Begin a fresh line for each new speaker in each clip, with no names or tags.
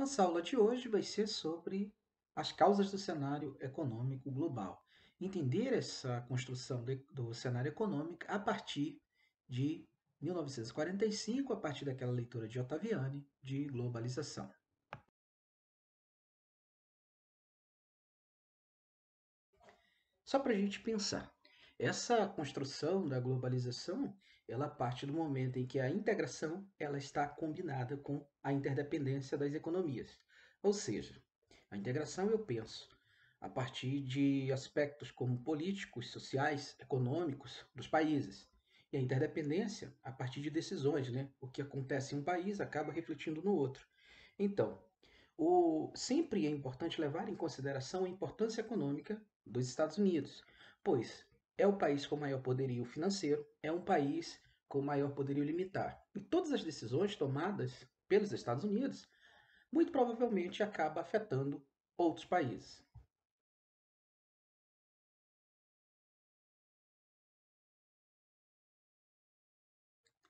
Nossa aula de hoje vai ser sobre as causas do cenário econômico global. Entender essa construção do cenário econômico a partir de 1945, a partir daquela leitura de Ottaviani de globalização. Só para a gente pensar, essa construção da globalização ela parte do momento em que a integração ela está combinada com a interdependência das economias. Ou seja, a integração eu penso a partir de aspectos como políticos, sociais, econômicos dos países. E a interdependência a partir de decisões, né? O que acontece em um país acaba refletindo no outro. Então, o, sempre é importante levar em consideração a importância econômica dos Estados Unidos, pois é o país com maior poderio financeiro, é um país com maior poderio limitar. E todas as decisões tomadas pelos Estados Unidos muito provavelmente acaba afetando outros países.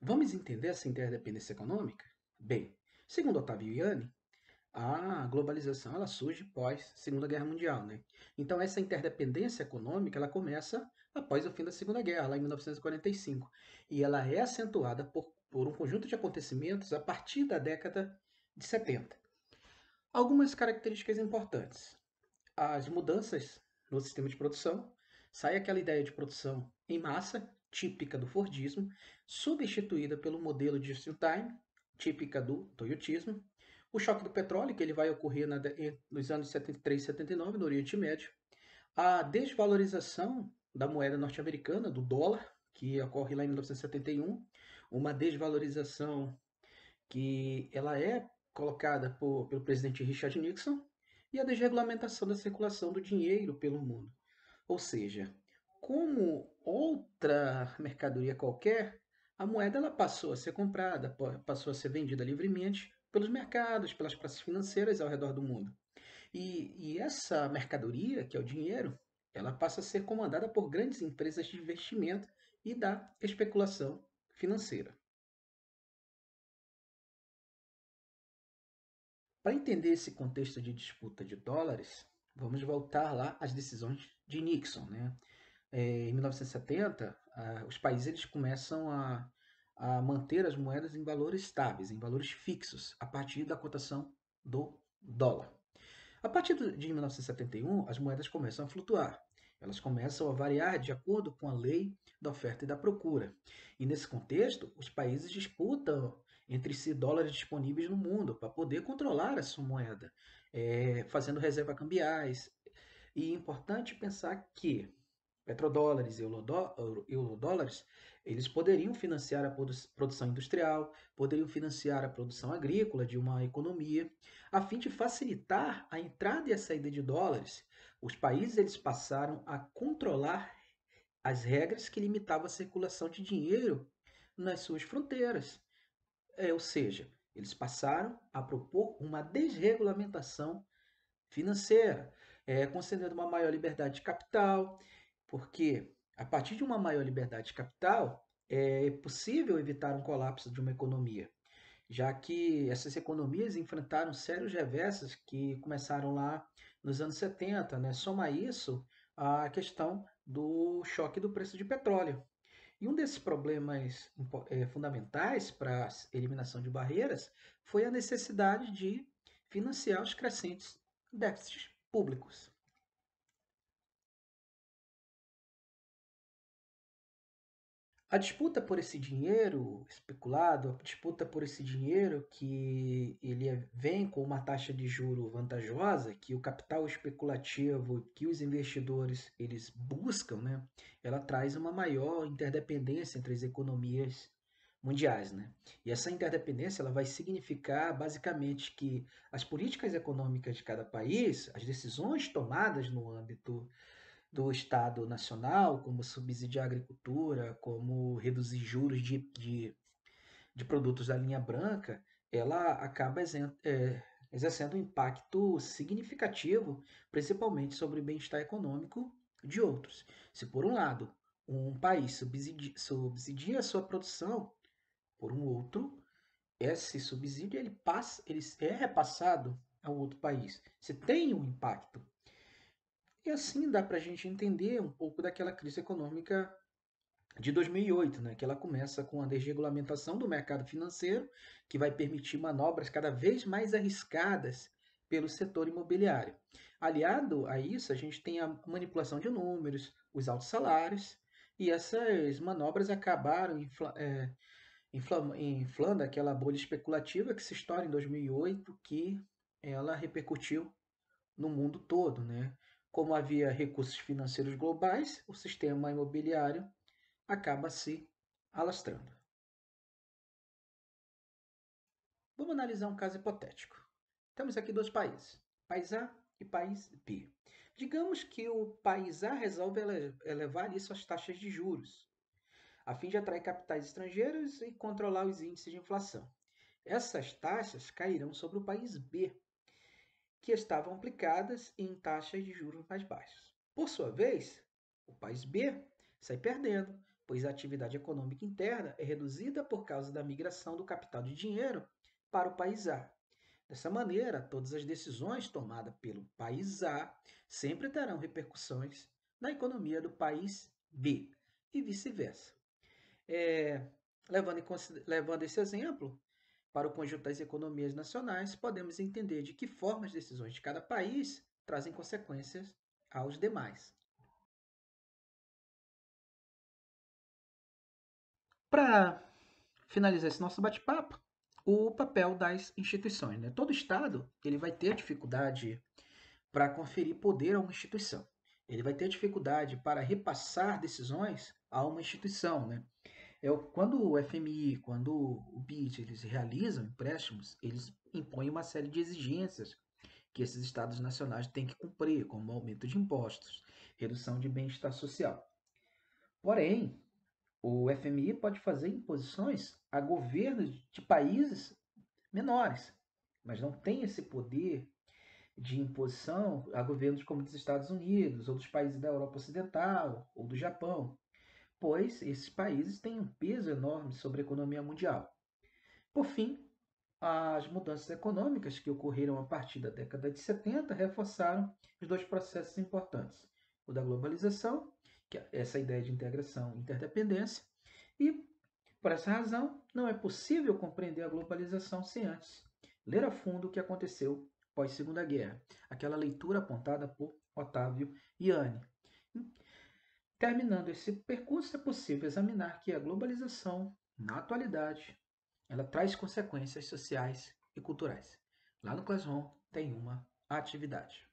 Vamos entender essa interdependência econômica? Bem, segundo Otávio Yanni, a globalização ela surge pós Segunda Guerra Mundial, né? Então essa interdependência econômica ela começa após o fim da Segunda Guerra, lá em 1945, e ela é acentuada por, por um conjunto de acontecimentos a partir da década de 70. Algumas características importantes: as mudanças no sistema de produção, sai aquela ideia de produção em massa típica do Fordismo, substituída pelo modelo de just in time típica do Toyotismo o choque do petróleo, que ele vai ocorrer na, eh, nos anos 73 e 79 no Oriente Médio, a desvalorização da moeda norte-americana, do dólar, que ocorre lá em 1971, uma desvalorização que ela é colocada por, pelo presidente Richard Nixon, e a desregulamentação da circulação do dinheiro pelo mundo. Ou seja, como outra mercadoria qualquer, a moeda ela passou a ser comprada, passou a ser vendida livremente pelos mercados, pelas praças financeiras ao redor do mundo. E, e essa mercadoria, que é o dinheiro, ela passa a ser comandada por grandes empresas de investimento e da especulação financeira. Para entender esse contexto de disputa de dólares, vamos voltar lá às decisões de Nixon. Né? É, em 1970, os países eles começam a a manter as moedas em valores estáveis, em valores fixos, a partir da cotação do dólar. A partir de 1971, as moedas começam a flutuar. Elas começam a variar de acordo com a lei da oferta e da procura. E nesse contexto, os países disputam entre si dólares disponíveis no mundo para poder controlar a sua moeda, é, fazendo reserva cambiais. E é importante pensar que petrodólares e eurodólares, eles poderiam financiar a produção industrial, poderiam financiar a produção agrícola de uma economia, a fim de facilitar a entrada e a saída de dólares. Os países eles passaram a controlar as regras que limitavam a circulação de dinheiro nas suas fronteiras. É, ou seja, eles passaram a propor uma desregulamentação financeira, é, concedendo uma maior liberdade de capital, porque a partir de uma maior liberdade de capital é possível evitar um colapso de uma economia, já que essas economias enfrentaram sérios reversos que começaram lá nos anos 70. Né? Soma isso a questão do choque do preço de petróleo. E um desses problemas é, fundamentais para a eliminação de barreiras foi a necessidade de financiar os crescentes déficits públicos. A disputa por esse dinheiro especulado, a disputa por esse dinheiro que ele vem com uma taxa de juro vantajosa, que o capital especulativo, que os investidores eles buscam, né? Ela traz uma maior interdependência entre as economias mundiais, né? E essa interdependência ela vai significar basicamente que as políticas econômicas de cada país, as decisões tomadas no âmbito do Estado Nacional, como subsidiar a agricultura, como reduzir juros de, de, de produtos da linha branca, ela acaba é, exercendo um impacto significativo, principalmente sobre o bem-estar econômico de outros. Se, por um lado, um país subsidia, subsidia a sua produção, por um outro, esse subsídio ele passa, ele é repassado ao outro país. Você tem um impacto e assim dá para a gente entender um pouco daquela crise econômica de 2008, né, que ela começa com a desregulamentação do mercado financeiro, que vai permitir manobras cada vez mais arriscadas pelo setor imobiliário. Aliado a isso, a gente tem a manipulação de números, os altos salários, e essas manobras acabaram infla, é, inflando aquela bolha especulativa que se estoura em 2008, que ela repercutiu no mundo todo, né? Como havia recursos financeiros globais, o sistema imobiliário acaba se alastrando. Vamos analisar um caso hipotético. Temos aqui dois países, país A e país B. Digamos que o país A resolve elevar isso às taxas de juros, a fim de atrair capitais estrangeiros e controlar os índices de inflação. Essas taxas cairão sobre o país B, que estavam aplicadas em taxas de juros mais baixas. Por sua vez, o país B sai perdendo, pois a atividade econômica interna é reduzida por causa da migração do capital de dinheiro para o país A. Dessa maneira, todas as decisões tomadas pelo país A sempre terão repercussões na economia do país B e vice-versa. É, levando, levando esse exemplo, para o conjunto das economias nacionais, podemos entender de que forma as decisões de cada país trazem consequências aos demais. Para finalizar esse nosso bate-papo, o papel das instituições. Né? Todo Estado ele vai ter dificuldade para conferir poder a uma instituição. Ele vai ter dificuldade para repassar decisões a uma instituição. Né? Eu, quando o FMI, quando o BID, eles realizam empréstimos, eles impõem uma série de exigências que esses estados nacionais têm que cumprir, como aumento de impostos, redução de bem-estar social. Porém, o FMI pode fazer imposições a governos de países menores, mas não tem esse poder de imposição a governos como dos Estados Unidos, ou dos países da Europa Ocidental, ou do Japão pois esses países têm um peso enorme sobre a economia mundial. Por fim, as mudanças econômicas que ocorreram a partir da década de 70 reforçaram os dois processos importantes: o da globalização, que é essa ideia de integração e interdependência, e, por essa razão, não é possível compreender a globalização sem antes ler a fundo o que aconteceu pós-Segunda Guerra, aquela leitura apontada por Otávio Iane. Terminando esse percurso, é possível examinar que a globalização, na atualidade, ela traz consequências sociais e culturais. Lá no Classroom tem uma atividade.